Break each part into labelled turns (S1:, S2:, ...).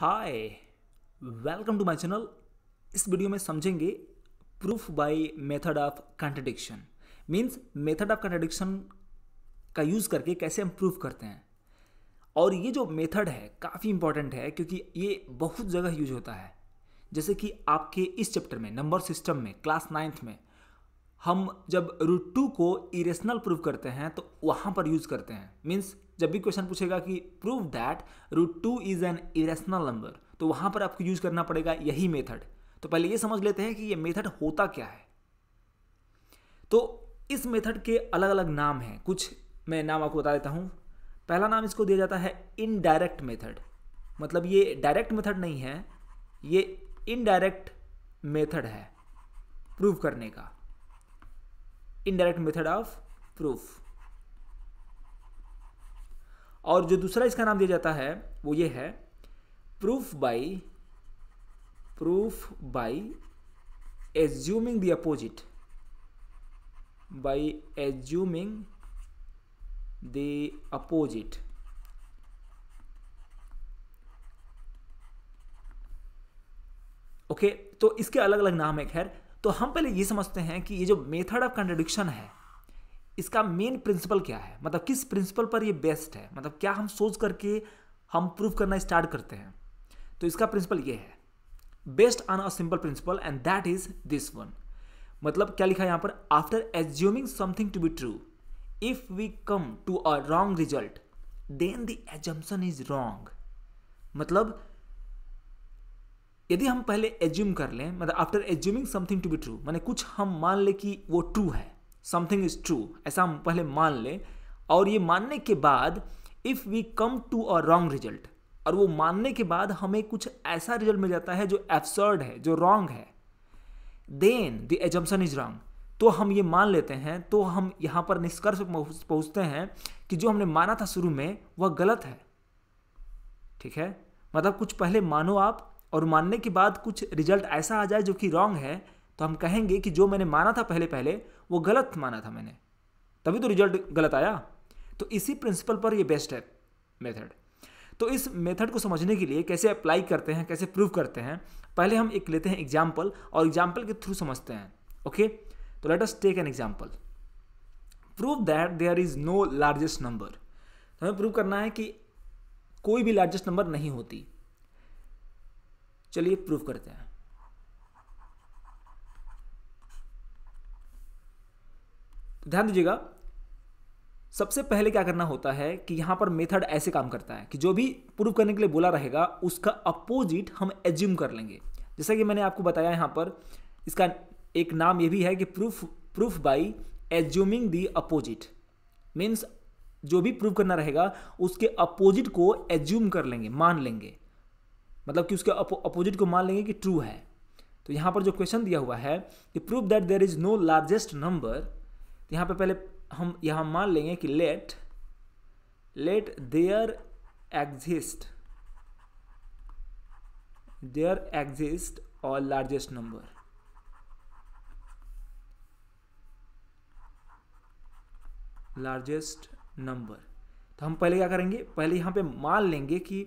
S1: hi welcome to my channel इस video में समझेंगे proof by method of contradiction means method of contradiction का use करके कैसे हम प्रूफ करते हैं और ये जो मेथड है काफ़ी इंपॉर्टेंट है क्योंकि ये बहुत जगह यूज होता है जैसे कि आपके इस चैप्टर में नंबर सिस्टम में क्लास नाइन्थ में हम जब रूट टू को इरेशनल प्रूव करते हैं तो वहाँ पर यूज़ करते हैं मीन्स जब भी क्वेश्चन पूछेगा कि prove that root two is an irrational number तो वहाँ पर आपको यूज़ करना पड़ेगा यही मेथड तो पहले ये समझ लेते हैं कि ये मेथड होता क्या है तो इस मेथड के अलग अलग नाम हैं कुछ मैं नाम आपको बता देता हूँ पहला नाम इसको दिया जाता है इनडायरेक्ट मेथड मतलब ये डायरेक्ट मेथड नहीं है ये इनडायरेक्ट मेथड है प्रूव करने का इनडायरेक्ट मेथड ऑफ प्रूफ और जो दूसरा इसका नाम दिया जाता है वो ये है proof by proof by assuming the opposite by assuming the opposite okay तो इसके अलग अलग नाम है खैर तो हम पहले ये समझते हैं कि ये जो मेथड ऑफ कंट्रडिक्शन है इसका मेन प्रिंसिपल क्या है मतलब किस प्रिंसिपल पर ये बेस्ट है मतलब क्या हम सोच करके हम प्रूव करना स्टार्ट करते हैं तो इसका प्रिंसिपल ये है based on a simple principle and that is this one मतलब क्या लिखा है यहाँ पर after assuming something to be true if we come to a wrong result then the assumption is wrong मतलब यदि हम पहले एज्यूम कर लें मतलब after assuming something to be true मैंने कुछ हम मान लें कि वो ट्रू है समथिंग इज ट्रू ऐसा हम पहले मान लें और ये मानने के बाद if we come to a wrong result और वो मानने के बाद हमें कुछ ऐसा रिजल्ट मिल जाता है जो एब्सर्ड है जो रॉन्ग है then the assumption is wrong तो हम ये मान लेते हैं तो हम यहां पर निष्कर्ष पहुंचते हैं कि जो हमने माना था शुरू में वह गलत है ठीक है मतलब कुछ पहले मानो आप और मानने के बाद कुछ रिजल्ट ऐसा आ जाए जो कि रॉन्ग है तो हम कहेंगे कि जो मैंने माना था पहले पहले वो गलत माना था मैंने तभी तो रिजल्ट गलत आया तो इसी प्रिंसिपल पर ये बेस्ट है मेथड तो इस मेथड को समझने के लिए कैसे अप्लाई करते हैं कैसे प्रूव करते हैं पहले हम एक लेते हैं एग्जाम्पल और एग्जाम्पल के थ्रू समझते हैं ओके तो let us take an example prove that there is no largest number हमें प्रूव करना है कि कोई भी लार्जेस्ट नंबर नहीं होती चलिए प्रूफ करते हैं तो ध्यान दीजिएगा सबसे पहले क्या करना होता है कि यहां पर मेथड ऐसे काम करता है कि जो भी प्रूव करने के लिए बोला रहेगा उसका अपोजिट हम एज्यूम कर लेंगे जैसा कि मैंने आपको बताया यहां पर इसका एक नाम ये भी है कि proof proof by assuming the opposite means जो भी प्रूव करना रहेगा उसके अपोजिट को एज्यूम कर लेंगे मान लेंगे मतलब कि उसके अपोजिट को मान लेंगे कि ट्रू है तो यहाँ पर जो क्वेश्चन दिया हुआ है कि prove that there is no largest number तो यहाँ पर पहले हम यहाँ मान लेंगे कि let let there exist there exist और लार्जेस्ट नंबर लार्जेस्ट नंबर तो हम पहले क्या करेंगे पहले यहाँ पे मान लेंगे कि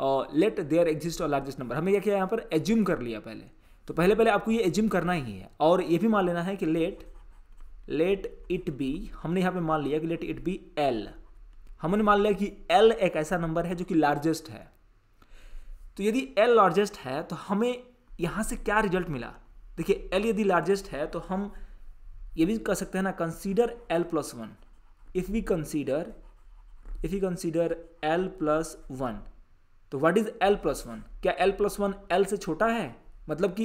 S1: लेट देयर एग्जिस्ट और लार्जेस्ट नंबर हमें यह क्या यहाँ पर एज्यूम कर लिया पहले तो पहले पहले आपको ये एज्यूम करना ही है और ये भी मान लेना है कि लेट लेट इट बी हमने यहाँ पे मान लिया कि लेट इट बी एल हमने मान लिया कि एल एक ऐसा नंबर है जो कि लार्जेस्ट है तो यदि एल लार्जेस्ट है तो हमें यहाँ से क्या रिजल्ट मिला देखिए एल यदि लार्जेस्ट है तो हम ये भी कह सकते हैं ना consider L plus one if we consider if you consider L plus one तो what is L plus one क्या एल प्लस वन एल से छोटा है मतलब कि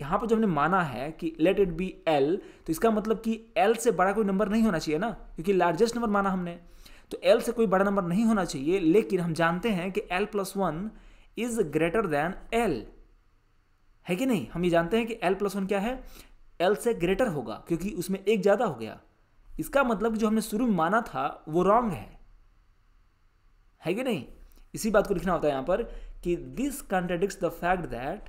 S1: यहां पर जो हमने माना है कि लेट इट बी एल तो इसका मतलब कि एल से बड़ा कोई नंबर नहीं होना चाहिए ना क्योंकि लार्जेस्ट नंबर माना हमने तो एल से कोई बड़ा नंबर नहीं होना चाहिए लेकिन हम जानते हैं कि L plus one is greater than L है कि नहीं हम ये जानते हैं कि एल प्लस वन क्या है एल से ग्रेटर होगा क्योंकि उसमें एक ज़्यादा हो गया इसका मतलब जो हमने शुरू में माना था वो रॉन्ग है है कि नहीं इसी बात को लिखना होता है यहां पर कि this contradicts the fact that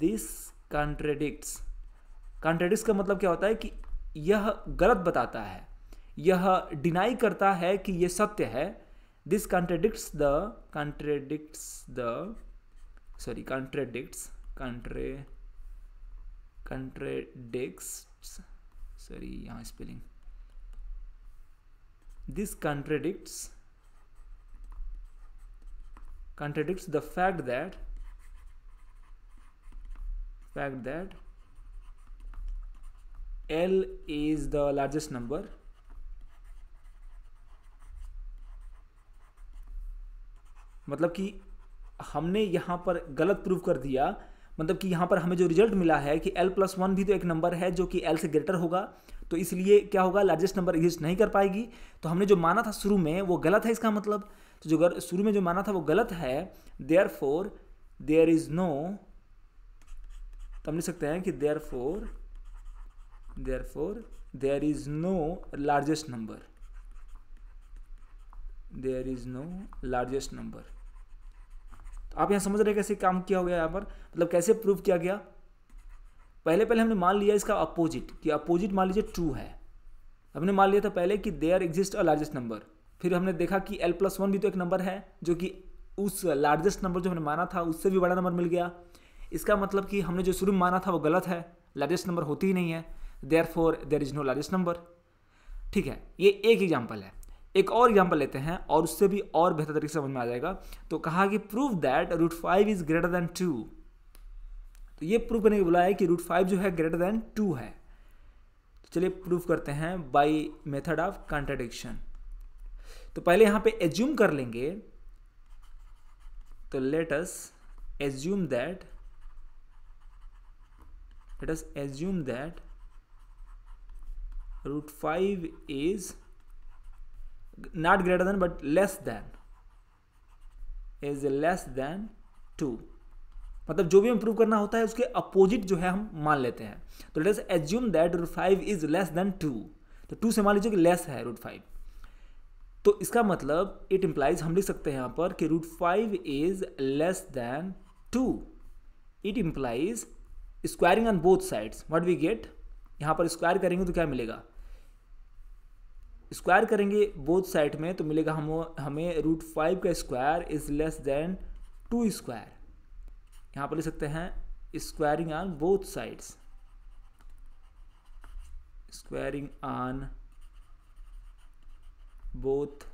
S1: this contradicts contradicts का मतलब क्या होता है कि यह गलत बताता है यह डिनाई करता है कि यह सत्य है this contradicts the contradicts the sorry contradicts contra contradicts sorry यहां spelling this contradicts contradicts the fact that fact that L is the largest number मतलब कि हमने यहां पर गलत प्रूव कर दिया मतलब कि यहां पर हमें जो रिजल्ट मिला है कि l प्लस वन भी तो एक नंबर है जो कि l से ग्रेटर होगा तो इसलिए क्या होगा लार्जेस्ट नंबर एग्जिस्ट नहीं कर पाएगी तो हमने जो माना था शुरू में वो गलत है इसका मतलब तो जो शुरू में जो माना था वो गलत है therefore there is no तो हम लिख सकते हैं कि therefore therefore there is no largest number there is no largest number तो आप यहां समझ रहे कैसे काम किया हो गया यहां पर मतलब कैसे प्रूव किया गया पहले पहले हमने मान लिया इसका अपोजिट कि अपोजिट मान लीजिए ट्रू है हमने मान लिया था पहले कि there exist a largest number फिर हमने देखा कि एल प्लस वन भी तो एक नंबर है जो कि उस लार्जेस्ट नंबर जो हमने माना था उससे भी बड़ा नंबर मिल गया इसका मतलब कि हमने जो शुरू में माना था वो गलत है लार्जेस्ट नंबर होती ही नहीं है therefore there is no largest number ठीक है ये एक एग्जाम्पल है एक और एग्जाम्पल लेते हैं और उससे भी और बेहतर तरीके से समझ में आ जाएगा तो कहा कि prove that root five is greater than two तो ये प्रूव करने के बोला है कि रूट फाइव जो है ग्रेटर देन टू है तो चलिए प्रूव करते हैं बाई मेथड ऑफ कॉन्ट्राडिक्शन तो पहले यहां पे एज्यूम कर लेंगे तो let's assume that let's assume that root five is not greater than but less than is less than two मतलब जो भी हम प्रूव करना होता है उसके अपोजिट जो है हम मान लेते हैं तो let assume that root five is less than two तो टू से मान लीजिए कि लेस है रूट फाइव तो इसका मतलब इट इम्प्लाइज हम लिख सकते हैं यहाँ पर कि root five is less than two it implies squaring on both sides what we get यहाँ पर स्क्वायर करेंगे तो क्या मिलेगा स्क्वायर करेंगे बोथ साइड में तो मिलेगा हम हमें रूट फाइव का square is less than two square यहाँ पर लिख सकते हैं squaring on both sides squaring on both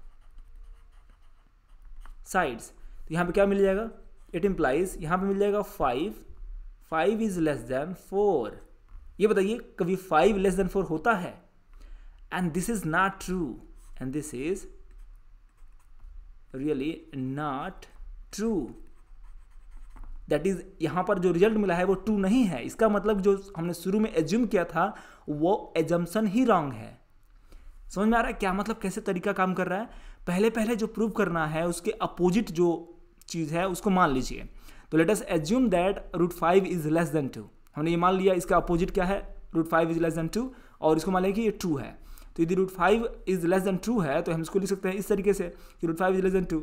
S1: sides तो यहाँ पे क्या मिल जाएगा इट इम्प्लाइज यहाँ पे मिल जाएगा five five is less than four ये बताइए कभी फाइव लेस देन फोर होता है and this is not true and this is really not true that is यहाँ पर जो रिजल्ट मिला है वो ट्रू नहीं है इसका मतलब जो हमने शुरू में एज्यूम किया था वो एजम्सन ही रॉन्ग है समझ में आ रहा है क्या मतलब कैसे तरीका काम कर रहा है पहले पहले जो प्रूव करना है उसके अपोजिट जो चीज़ है उसको मान लीजिए तो let us assume that root five is less than two हमने ये मान लिया इसका अपोजिट क्या है root five is less than two और इसको मान लिया कि ये टू है तो यदि root five is less than two है तो हम इसको लिख सकते हैं इस तरीके से कि root five is less than two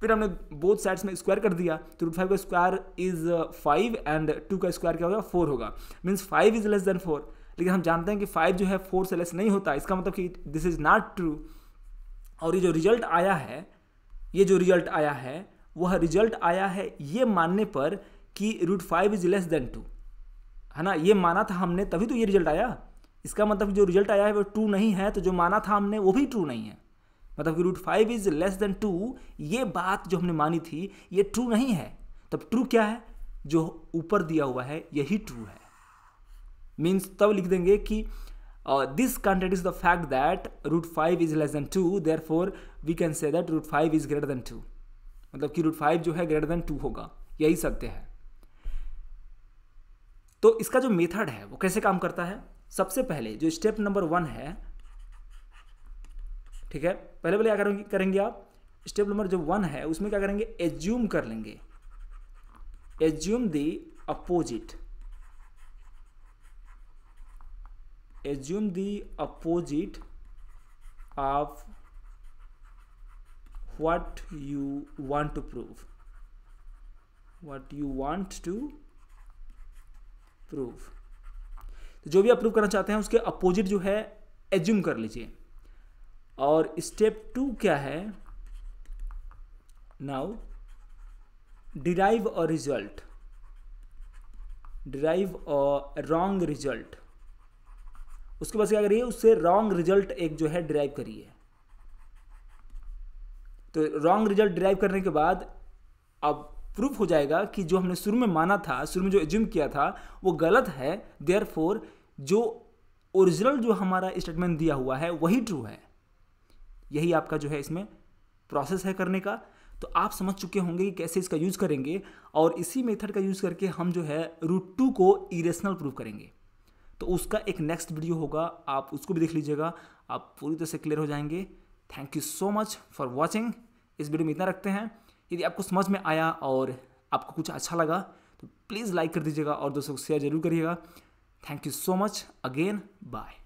S1: फिर हमने बोथ साइड्स में स्क्वायर कर दिया तो रूट फाइव का square is five and two का स्क्वायर क्या होगा फोर होगा means five is less than four लेकिन हम जानते हैं कि फाइव जो है फोर से लेस नहीं होता इसका मतलब कि दिस इज़ नॉट ट्रू और ये जो रिजल्ट आया है ये जो रिजल्ट आया है वह रिजल्ट आया है ये मानने पर कि root five is less than two है ना ये माना था हमने तभी तो ये रिजल्ट आया इसका मतलब जो रिजल्ट आया है वो ट्रू नहीं है तो जो माना था हमने वो भी ट्रू नहीं है मतलब कि root five is less than two ये बात जो हमने मानी थी ये ट्रू नहीं है तब ट्रू क्या है जो ऊपर दिया हुआ है यही ट्रू है मीन्स तब लिख देंगे कि this is the fact that root five is less than two therefore we can say that root five is greater than two मतलब कि रूट फाइव जो है ग्रेटर देन टू होगा यही सत्य है तो इसका जो मेथड है वो कैसे काम करता है सबसे पहले जो स्टेप नंबर वन है ठीक है पहले पहले क्या करेंगे आप स्टेप नंबर जो वन है उसमें क्या करेंगे एज्यूम कर लेंगे assume the opposite assume the opposite of what you want to prove what you want to prove तो जो भी आप प्रूव करना चाहते हैं उसके अपोजिट जो है एज्यूम कर लीजिए और स्टेप टू क्या है now derive a result derive a wrong result उसके बाद क्या करिए उससे रॉन्ग रिजल्ट एक जो है ड्राइव करिए तो रॉन्ग रिजल्ट ड्राइव करने के बाद अब प्रूफ हो जाएगा कि जो हमने शुरू में माना था शुरू में जो एज्यूम किया था वो गलत है देयर जो ओरिजिनल जो हमारा स्टेटमेंट दिया हुआ है वही ट्रू है यही आपका जो है इसमें प्रोसेस है करने का तो आप समझ चुके होंगे कि कैसे इसका यूज़ करेंगे और इसी मेथड का यूज़ करके हम जो है रूट टू को इरेशनल प्रूफ करेंगे तो उसका एक नेक्स्ट वीडियो होगा आप उसको भी देख लीजिएगा आप पूरी तरह से क्लियर हो जाएंगे thank you so much for watching इस वीडियो में इतना रखते हैं यदि आपको समझ में आया और आपको कुछ अच्छा लगा तो प्लीज़ लाइक कर दीजिएगा और दोस्तों को शेयर जरूर करिएगा thank you so much again bye